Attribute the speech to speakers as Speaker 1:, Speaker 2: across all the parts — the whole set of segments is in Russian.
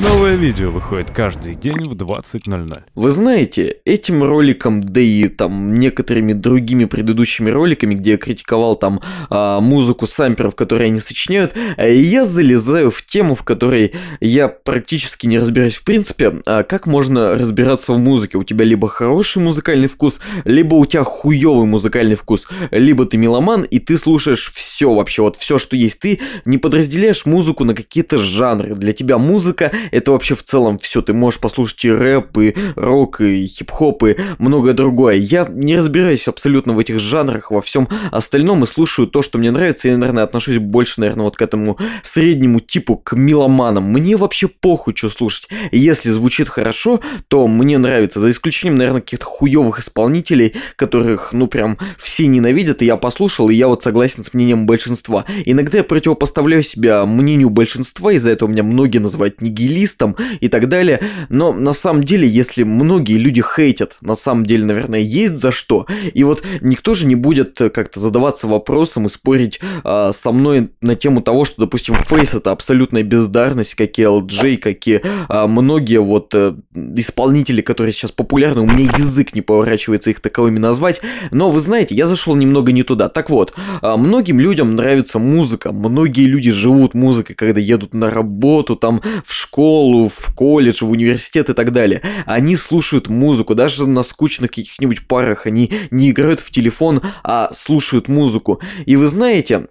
Speaker 1: Новое видео выходит каждый день в 20.00. Вы знаете, этим роликом, да и там некоторыми другими предыдущими роликами, где я критиковал там э, музыку самперов, которые они сочиняют, э, я залезаю в тему, в которой я практически не разбираюсь в принципе, э, как можно разбираться в музыке. У тебя либо хороший музыкальный вкус, либо у тебя хуёвый музыкальный вкус, либо ты меломан и ты слушаешь все вообще, вот все, что есть. Ты не подразделяешь музыку на какие-то жанры. Для тебя музыка это вообще в целом все. Ты можешь послушать и рэп, и рок, и хип-хоп, и многое другое. Я не разбираюсь абсолютно в этих жанрах, во всем остальном, и слушаю то, что мне нравится. Я, наверное, отношусь больше, наверное, вот к этому среднему типу, к меломанам. Мне вообще похуй, что слушать. Если звучит хорошо, то мне нравится. За исключением, наверное, каких-то хуевых исполнителей, которых, ну, прям все ненавидят, и я послушал, и я вот согласен с мнением большинства. Иногда я противопоставляю себя мнению большинства, из-за этого меня многие называют нигилистом плейлистам и так далее. Но на самом деле, если многие люди хейтят, на самом деле, наверное, есть за что. И вот никто же не будет э, как-то задаваться вопросом и спорить э, со мной на тему того, что, допустим, фейс это абсолютная бездарность, какие и какие э, а, многие вот э, исполнители, которые сейчас популярны, у меня язык не поворачивается их таковыми назвать. Но вы знаете, я зашел немного не туда. Так вот, э, многим людям нравится музыка, многие люди живут музыкой, когда едут на работу, там в школу школу, в колледж, в университет и так далее. Они слушают музыку, даже на скучных каких-нибудь парах они не играют в телефон, а слушают музыку. И вы знаете,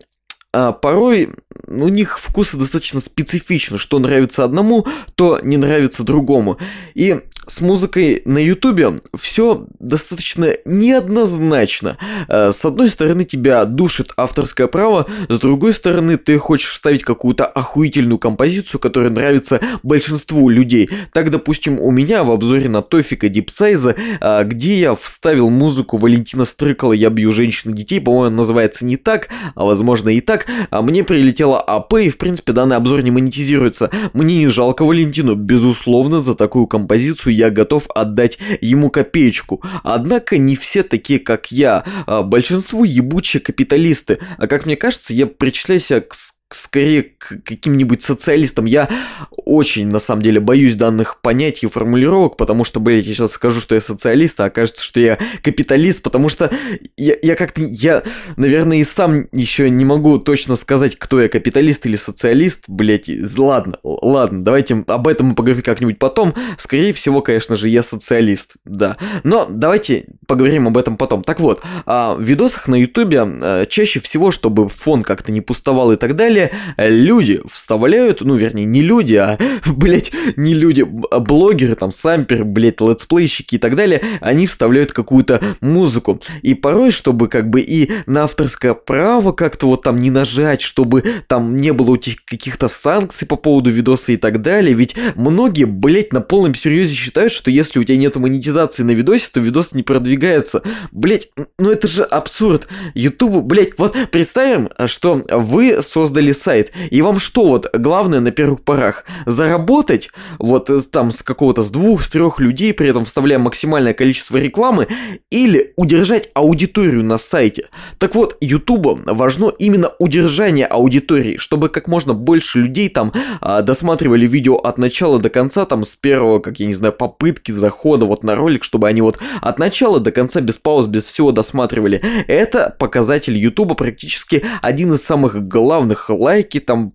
Speaker 1: а, порой у них вкусы достаточно специфичны, что нравится одному, то не нравится другому. И с музыкой на Ютубе все достаточно неоднозначно. Э, с одной стороны тебя душит авторское право, с другой стороны ты хочешь вставить какую-то охуительную композицию, которая нравится большинству людей. Так, допустим, у меня в обзоре на Тофика Дипсайза, э, где я вставил музыку Валентина Стрыкала «Я бью женщин и детей», по-моему, называется не так, а возможно и так, а мне прилетела АП, и в принципе данный обзор не монетизируется. Мне не жалко Валентину, безусловно, за такую композицию я готов отдать ему копеечку. Однако не все такие, как я. А, Большинство ебучие капиталисты. А как мне кажется, я причисляю себя к скорее к каким-нибудь социалистам. Я очень, на самом деле, боюсь данных понятий и формулировок, потому что, блядь, я сейчас скажу, что я социалист, а окажется, что я капиталист, потому что я, я как-то, я, наверное, и сам еще не могу точно сказать, кто я, капиталист или социалист, блядь. Ладно, ладно, давайте об этом мы поговорим как-нибудь потом. Скорее всего, конечно же, я социалист, да. Но давайте поговорим об этом потом. Так вот, а, в видосах на ютубе а, чаще всего, чтобы фон как-то не пустовал и так далее, Э, люди вставляют, ну, вернее, не люди, а, блядь, не люди, а блогеры, там, сампер, блядь, летсплейщики и так далее, они вставляют какую-то музыку. И порой, чтобы как бы и на авторское право как-то вот там не нажать, чтобы там не было этих каких-то санкций по поводу видоса и так далее, ведь многие, блядь, на полном серьезе считают, что если у тебя нет монетизации на видосе, то видос не продвигается. Блядь, ну это же абсурд. Ютубу, блядь, вот представим, что вы создали сайт, и вам что вот главное на первых порах? Заработать вот э, там с какого-то с двух, с трех людей, при этом вставляя максимальное количество рекламы, или удержать аудиторию на сайте. Так вот, Ютубу важно именно удержание аудитории, чтобы как можно больше людей там а, досматривали видео от начала до конца, там с первого, как я не знаю, попытки захода вот на ролик, чтобы они вот от начала до конца без пауз, без всего досматривали. Это показатель Ютуба практически один из самых главных лайки, там,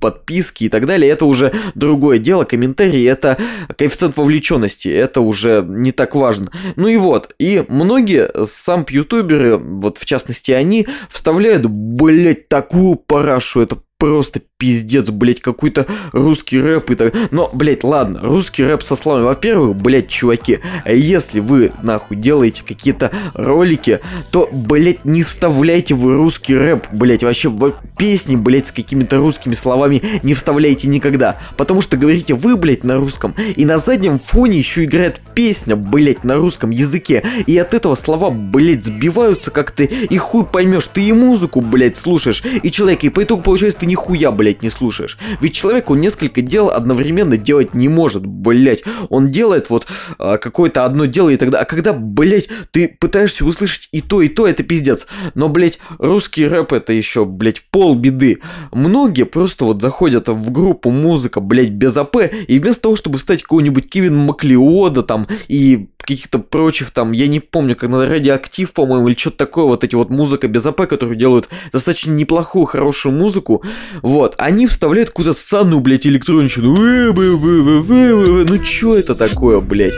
Speaker 1: подписки и так далее, это уже другое дело, комментарии, это коэффициент вовлеченности, это уже не так важно. Ну и вот, и многие сам ютуберы, вот в частности они, вставляют, блять, такую парашу, это просто пиздец, блядь, какой-то русский рэп и так. Но, блядь, ладно, русский рэп со словами. Во-первых, блядь, чуваки, если вы нахуй делаете какие-то ролики, то, блядь, не вставляйте вы русский рэп, блядь, вообще в песни, блядь, с какими-то русскими словами не вставляйте никогда. Потому что говорите вы, блядь, на русском, и на заднем фоне еще играет песня, блядь, на русском языке. И от этого слова, блядь, сбиваются как ты, и хуй поймешь, ты и музыку, блядь, слушаешь, и человек, и по итогу получается ты нихуя, блядь, не слушаешь. Ведь человеку несколько дел одновременно делать не может, блядь. Он делает вот а, какое-то одно дело и тогда. А когда, блядь, ты пытаешься услышать и то, и то, это пиздец. Но, блядь, русский рэп это еще, блядь, полбеды. Многие просто вот заходят в группу музыка, блядь, без АП, и вместо того, чтобы стать какого-нибудь Кевин Маклиода там и каких-то прочих там, я не помню, как на радиоактив, по-моему, или что-то такое, вот эти вот музыка без АП, которые делают достаточно неплохую, хорошую музыку, вот, они вставляют куда то санную, блядь, электронщину. Э, ну чё это такое, блядь?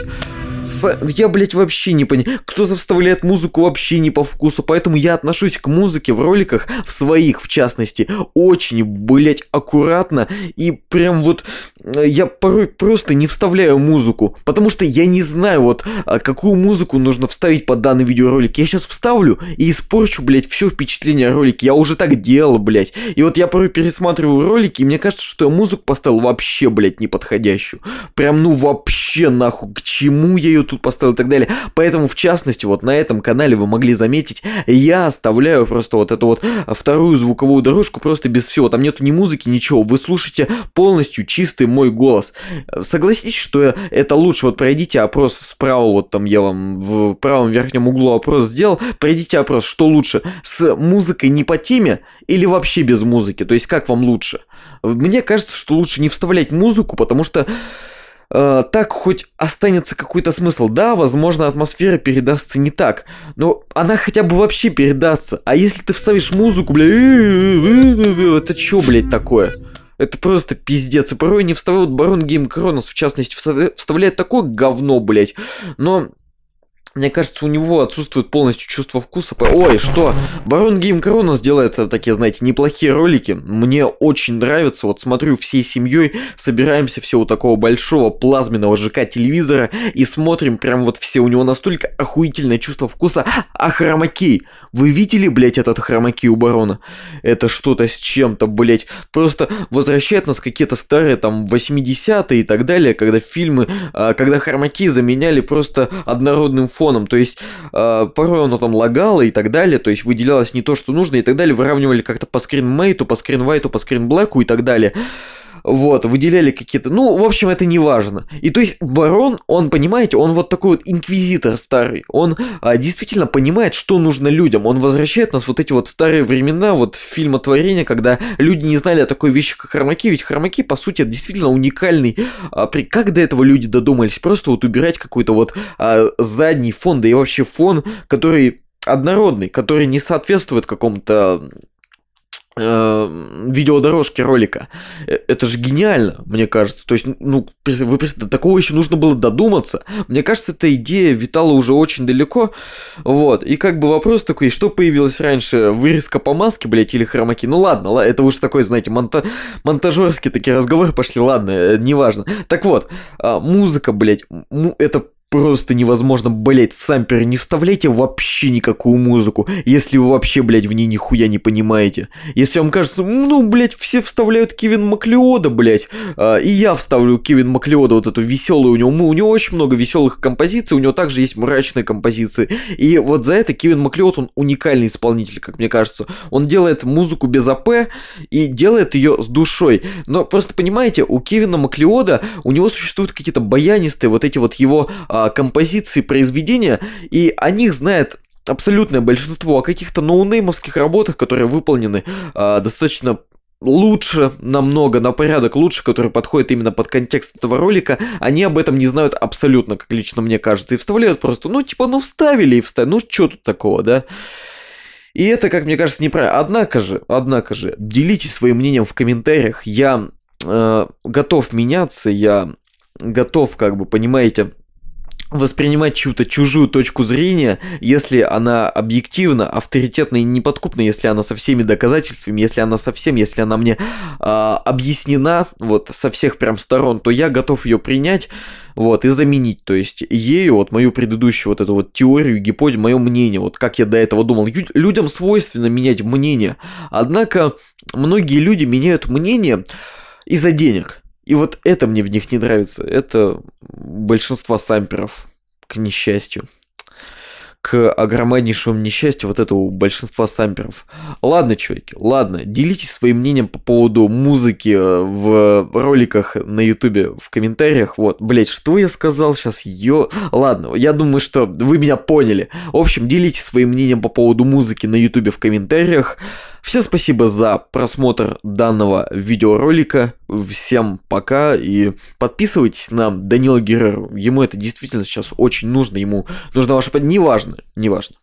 Speaker 1: Я, блядь, вообще не понимаю. Кто-то вставляет музыку вообще не по вкусу, поэтому я отношусь к музыке в роликах, в своих, в частности, очень, блядь, аккуратно. И прям вот э, я порой просто не вставляю музыку, потому что я не знаю, вот, а, какую музыку нужно вставить под данный видеоролик. Я сейчас вставлю и испорчу, блядь, все впечатление ролики. Я уже так делал, блядь. И вот я порой пересматриваю ролики, и мне кажется, что я музыку поставил вообще, блядь, неподходящую. Прям, ну, вообще, нахуй, к чему я ее тут, тут поставил и так далее. Поэтому, в частности, вот на этом канале вы могли заметить, я оставляю просто вот эту вот вторую звуковую дорожку просто без всего. Там нету ни музыки, ничего. Вы слушаете полностью чистый мой голос. Согласитесь, что это лучше. Вот пройдите опрос справа, вот там я вам в правом верхнем углу опрос сделал. Пройдите опрос, что лучше, с музыкой не по теме или вообще без музыки? То есть как вам лучше? Мне кажется, что лучше не вставлять музыку, потому что Э, так хоть останется какой-то смысл. Да, возможно, атмосфера передастся не так, но она хотя бы вообще передастся. А если ты вставишь музыку, бля, это чё, блядь, такое? Это просто пиздец. И порой не вставляют Барон Гейм Кронос, в частности, вставляет такое говно, блядь. Но мне кажется, у него отсутствует полностью чувство вкуса. Ой, что? Барон Гейм Корона сделает такие, знаете, неплохие ролики. Мне очень нравится. Вот смотрю всей семьей, собираемся все у такого большого плазменного ЖК телевизора и смотрим прям вот все. У него настолько охуительное чувство вкуса. А хромакей! Вы видели, блядь, этот хромакей у барона? Это что-то с чем-то, блядь. Просто возвращает нас какие-то старые там 80-е и так далее, когда фильмы, а, когда хромакей заменяли просто однородным фоном фоном. То есть э, порой оно там лагало и так далее, то есть выделялось не то, что нужно и так далее. Выравнивали как-то по скринмейту, по скринвайту, по скринблэку и так далее вот, выделяли какие-то, ну, в общем, это не важно. И то есть барон, он, понимаете, он вот такой вот инквизитор старый, он а, действительно понимает, что нужно людям, он возвращает нас вот эти вот старые времена, вот фильмотворения, когда люди не знали о такой вещи, как хромаки, ведь хромаки, по сути, это действительно уникальный, а, при... как до этого люди додумались, просто вот убирать какой-то вот а, задний фон, да и вообще фон, который однородный, который не соответствует какому-то Эм, видеодорожки ролика. Э, это же гениально, мне кажется. То есть, ну, вы такого еще нужно было додуматься. Мне кажется, эта идея витала уже очень далеко. Вот. И как бы вопрос такой, что появилось раньше? Вырезка по маске, блядь, или хромаки? Ну ладно, это уже такой, знаете, монта... монтажерские такие разговоры пошли. Ладно, э, неважно. Так вот, а, музыка, блядь, ну, это просто невозможно, блять, сампер не вставляйте вообще никакую музыку, если вы вообще, блять, в ней нихуя не понимаете. Если вам кажется, ну, блять, все вставляют Кевин Маклеода, блять, э, а, и я вставлю Кевин Маклеода вот эту веселую, у него, у него очень много веселых композиций, у него также есть мрачные композиции, и вот за это Кевин Маклеод, он уникальный исполнитель, как мне кажется. Он делает музыку без АП и делает ее с душой. Но просто понимаете, у Кевина Маклеода, у него существуют какие-то баянистые вот эти вот его а, композиции произведения, и о них знает абсолютное большинство, о каких-то ноунеймовских работах, которые выполнены а, достаточно лучше, намного, на порядок лучше, которые подходят именно под контекст этого ролика, они об этом не знают абсолютно, как лично мне кажется, и вставляют просто, ну, типа, ну, вставили и вставили, ну, что тут такого, да? И это, как мне кажется, неправильно. Однако же, однако же, делитесь своим мнением в комментариях, я э, готов меняться, я готов, как бы, понимаете, воспринимать чью-то чужую точку зрения, если она объективна, авторитетна и неподкупна, если она со всеми доказательствами, если она со всем, если она мне э, объяснена вот со всех прям сторон, то я готов ее принять вот, и заменить, то есть ею вот мою предыдущую вот эту вот теорию, гипотезу, мое мнение, вот как я до этого думал. Ю- людям свойственно менять мнение, однако многие люди меняют мнение из-за денег. И вот это мне в них не нравится. Это большинство самперов, к несчастью. К огромнейшему несчастью вот этого большинства самперов. Ладно, чуваки, ладно, делитесь своим мнением по поводу музыки э, в роликах на ютубе в комментариях. Вот, блять, что я сказал сейчас? Ё... Ладно, я думаю, что вы меня поняли. В общем, делитесь своим мнением по поводу музыки на ютубе в комментариях. Всем спасибо за просмотр данного видеоролика. Всем пока и подписывайтесь на Данила Геррера. Ему это действительно сейчас очень нужно. Ему нужно ваше... Неважно, неважно.